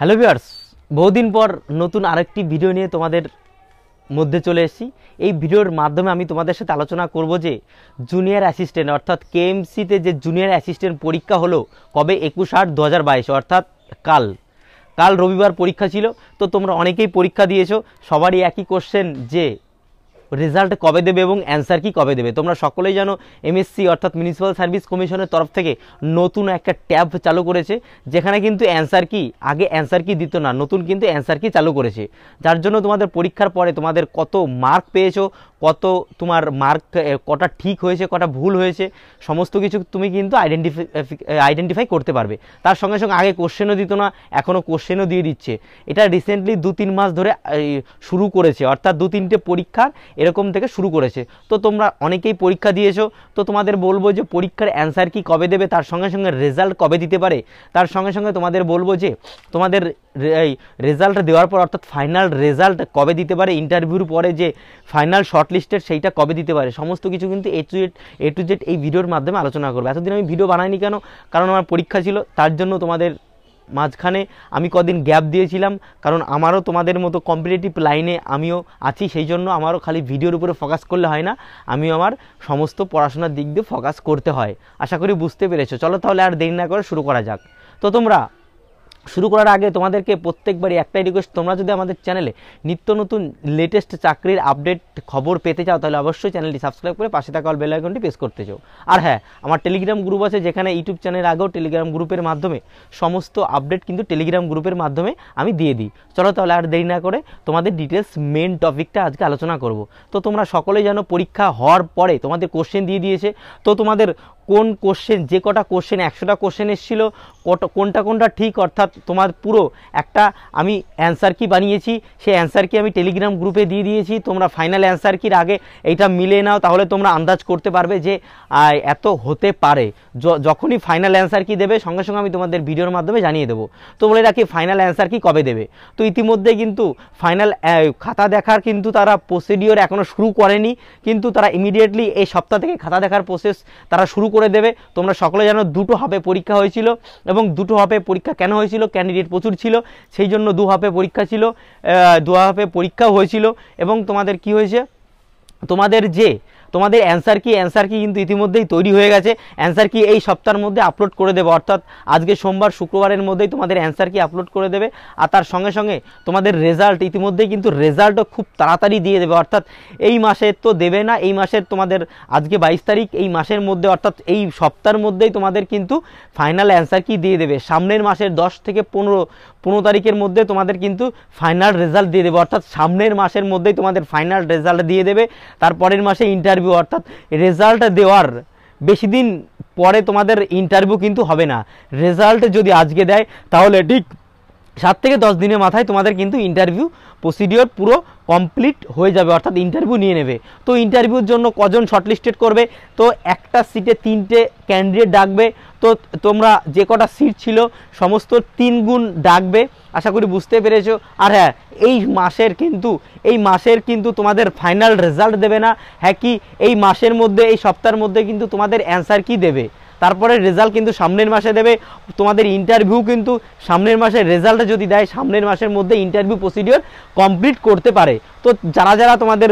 hello viewers বহুদিন পর নতুন আরেকটি ভিডিও নিয়ে তোমাদের মধ্যে চলে এসেছি এই ভিডিওর মাধ্যমে আমি তোমাদের সাথে আলোচনা করব যে জুনিয়র অ্যাসিস্ট্যান্ট অর্থাৎ কেএমসিতে যে জুনিয়র অ্যাসিস্ট্যান্ট পরীক্ষা হলো কবে একুশ আট দু অর্থাৎ কাল কাল রবিবার পরীক্ষা ছিল তো তোমরা অনেকেই পরীক্ষা দিয়েছো সবারই একই কোশ্চেন যে রেজাল্ট কবে দেবে এবং অ্যান্সার কি কবে দেবে তোমরা সকলেই জানো এমএসসি অর্থাৎ মিউনিসিপ্যাল সার্ভিস কমিশনের তরফ থেকে নতুন একটা ট্যাব চালু করেছে যেখানে কিন্তু অ্যান্সার কি আগে অ্যান্সার কি দিত না নতুন কিন্তু অ্যান্সার কি চালু করেছে যার জন্য তোমাদের পরীক্ষার পরে তোমাদের কত মার্ক পেয়েছো কত তোমার মার্ক কটা ঠিক হয়েছে কটা ভুল হয়েছে সমস্ত কিছু তুমি কিন্তু আইডেন্টিফাই আইডেন্টিফাই করতে পারবে তার সঙ্গে সঙ্গে আগে কোশ্চেনও দিত না এখনও কোশ্চেনও দিয়ে দিচ্ছে এটা রিসেন্টলি দু তিন মাস ধরে শুরু করেছে অর্থাৎ দু তিনটে পরীক্ষার এরকম থেকে শুরু করেছে তো তোমরা অনেকেই পরীক্ষা দিয়েছো তো তোমাদের বলবো যে পরীক্ষার অ্যান্সার কি কবে দেবে তার সঙ্গে সঙ্গে রেজাল্ট কবে দিতে পারে তার সঙ্গে সঙ্গে তোমাদের বলবো যে তোমাদের এই রেজাল্ট দেওয়ার পর অর্থাৎ ফাইনাল রেজাল্ট কবে দিতে পারে ইন্টারভিউর পরে যে ফাইনাল লিস্টের সেইটা কবে দিতে পারে সমস্ত কিছু কিন্তু A to Z A to Z এই ভিডিওর মাধ্যমে আলোচনা করবো এতদিন আমি ভিডিও বানাইনি কেন কারণ আমার পরীক্ষা ছিল তার জন্য তোমাদের মাঝখানে আমি কদিন গ্যাপ দিয়েছিলাম কারণ আমারও তোমাদের মতো কম্পিটিটিভ লাইনে আমিও আছি সেই জন্য আমারও খালি ভিডিওর উপরে ফোকাস করলে হয় না আমিও আমার সমস্ত পড়াশোনার দিক দিয়ে ফোকাস করতে হয় আশা করি বুঝতে পেরেছো চলো তাহলে আর দেরি না করে শুরু করা যাক তো তোমরা শুরু করার আগে তোমাদেরকে প্রত্যেকবারই একটাই রিকোয়েস্ট তোমরা যদি আমাদের চ্যানেলে নিত্য নতুন লেটেস্ট চাকরির আপডেট খবর পেতে চাও তাহলে অবশ্যই চ্যানেলটি সাবস্ক্রাইব করে পাশে থাকা বেল আইকনটি প্রেস করতে চাও আর হ্যাঁ আমার টেলিগ্রাম গ্রুপ আছে যেখানে ইউটিউব চ্যানেল আগেও টেলিগ্রাম গ্রুপের মাধ্যমে সমস্ত আপডেট কিন্তু টেলিগ্রাম গ্রুপের মাধ্যমে আমি দিয়ে দিই চলো তাহলে আর দেরি না করে তোমাদের ডিটেলস মেন টপিকটা আজকে আলোচনা করব তো তোমরা সকলে যেন পরীক্ষা হওয়ার পরে তোমাদের কোশ্চেন দিয়ে দিয়েছে তো তোমাদের কোন কোশ্চেন যে কটা কোশ্চেন একশোটা কোশ্চেন কটা কোনটা কোনটা ঠিক অর্থাৎ তোমার পুরো একটা আমি অ্যান্সার কি বানিয়েছি সেই অ্যান্সার কি আমি টেলিগ্রাম গ্রুপে দিয়ে দিয়েছি তোমরা ফাইনাল অ্যান্সার কির আগে এইটা মিলে নাও তাহলে তোমরা আন্দাজ করতে পারবে যে এত হতে পারে যখনই ফাইনাল অ্যান্সার কি দেবে সঙ্গে সঙ্গে আমি তোমাদের ভিডিওর মাধ্যমে জানিয়ে দেবো তো বলে রাখি ফাইনাল অ্যান্সার কি কবে দেবে তো ইতিমধ্যে কিন্তু ফাইনাল খাতা দেখার কিন্তু তারা প্রসিডিওর এখনও শুরু করেনি কিন্তু তারা ইমিডিয়েটলি এই সপ্তাহ থেকে খাতা দেখার প্রসেস তারা শুরু করে দেবে তোমরা সকলে যেন দুটো হবে পরীক্ষা হয়েছিল এবং দুটো হবে পরীক্ষা কেন হয়েছিল ক্যান্ডিডেট প্রচুর ছিল সেই জন্য দু হাফে পরীক্ষা ছিল দু হাফে পরীক্ষাও হয়েছিল এবং তোমাদের কি হয়েছে তোমাদের যে তোমাদের অ্যান্সার কি অ্যান্সার কি কিন্তু ইতিমধ্যেই তৈরি হয়ে গেছে অ্যান্সার কি এই সপ্তাহের মধ্যে আপলোড করে দেবে অর্থাৎ আজকে সোমবার শুক্রবারের মধ্যেই তোমাদের অ্যান্সার কি আপলোড করে দেবে আর তার সঙ্গে সঙ্গে তোমাদের রেজাল্ট ইতিমধ্যেই কিন্তু রেজাল্টও খুব তাড়াতাড়ি দিয়ে দেবে অর্থাৎ এই মাসে তো দেবে না এই মাসের তোমাদের আজকে বাইশ তারিখ এই মাসের মধ্যে অর্থাৎ এই সপ্তাহের মধ্যেই তোমাদের কিন্তু ফাইনাল অ্যান্সার কি দিয়ে দেবে সামনের মাসের দশ থেকে পনেরো পনেরো তারিখের মধ্যে তোমাদের কিন্তু ফাইনাল রেজাল্ট দিয়ে দেবে অর্থাৎ সামনের মাসের মধ্যেই তোমাদের ফাইনাল রেজাল্ট দিয়ে দেবে তারপরের মাসে ইন্টারভিউ ইন্টারভিউ অর্থাৎ রেজাল্ট দেওয়ার বেশি দিন পরে তোমাদের ইন্টারভিউ কিন্তু হবে না রেজাল্ট যদি আজকে দেয় তাহলে ঠিক সাত থেকে দশ দিনের মাথায় তোমাদের কিন্তু ইন্টারভিউ প্রসিডিওর পুরো কমপ্লিট হয়ে যাবে অর্থাৎ ইন্টারভিউ নিয়ে নেবে তো ইন্টারভিউর জন্য কজন শর্টলিস্টেড করবে তো একটা সিটে তিনটে ক্যান্ডিডেট ডাকবে তো তোমরা যে কটা সিট ছিল সমস্ত তিন গুণ ডাকবে আশা করি বুঝতে পেরেছো আর হ্যাঁ এই মাসের কিন্তু এই মাসের কিন্তু তোমাদের ফাইনাল রেজাল্ট দেবে না হ্যাঁ কি এই মাসের মধ্যে এই সপ্তাহের মধ্যে কিন্তু তোমাদের অ্যান্সার কি দেবে তারপরে রেজাল্ট কিন্তু সামনের মাসে দেবে তোমাদের ইন্টারভিউ কিন্তু সামনের মাসে রেজাল্ট যদি দেয় সামনের মাসের মধ্যে ইন্টারভিউ প্রসিডিওর কমপ্লিট করতে পারে তো যারা যারা তোমাদের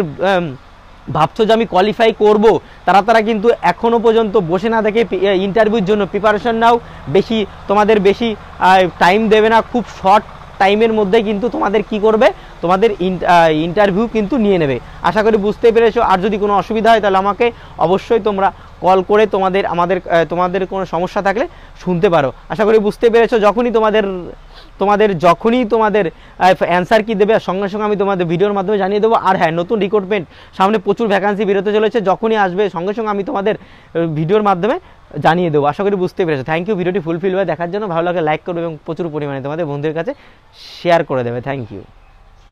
ভাবছো যে আমি কোয়ালিফাই করবো তারা তারা কিন্তু এখনও পর্যন্ত বসে না দেখে ইন্টারভিউর জন্য প্রিপারেশন নাও বেশি তোমাদের বেশি টাইম দেবে না খুব শর্ট টাইমের মধ্যে কিন্তু তোমাদের কি করবে তোমাদের ইন্টারভিউ কিন্তু নিয়ে নেবে আশা করি বুঝতে পেরেছো আর যদি কোনো অসুবিধা হয় তাহলে আমাকে অবশ্যই তোমরা কল করে তোমাদের আমাদের তোমাদের কোনো সমস্যা থাকলে শুনতে পারো আশা করি বুঝতে পেরেছো যখনই তোমাদের তোমাদের যখনই তোমাদের অ্যান্সার কী দেবে সঙ্গে সঙ্গে আমি তোমাদের ভিডিওর মাধ্যমে জানিয়ে দেবো আর হ্যাঁ নতুন রিক্রুটমেন্ট সামনে প্রচুর ভ্যাকান্সি বেরোতে চলেছে যখনই আসবে সঙ্গে সঙ্গে আমি তোমাদের ভিডিওর মাধ্যমে জানিয়ে দেবো আশা করি বুঝতে পেরেছো থ্যাংক ইউ ভিডিওটি ফুলফিল হয়ে দেখার জন্য ভালো লাগে লাইক করবে এবং প্রচুর পরিমাণে তোমাদের বন্ধুদের কাছে শেয়ার করে দেবে থ্যাংক ইউ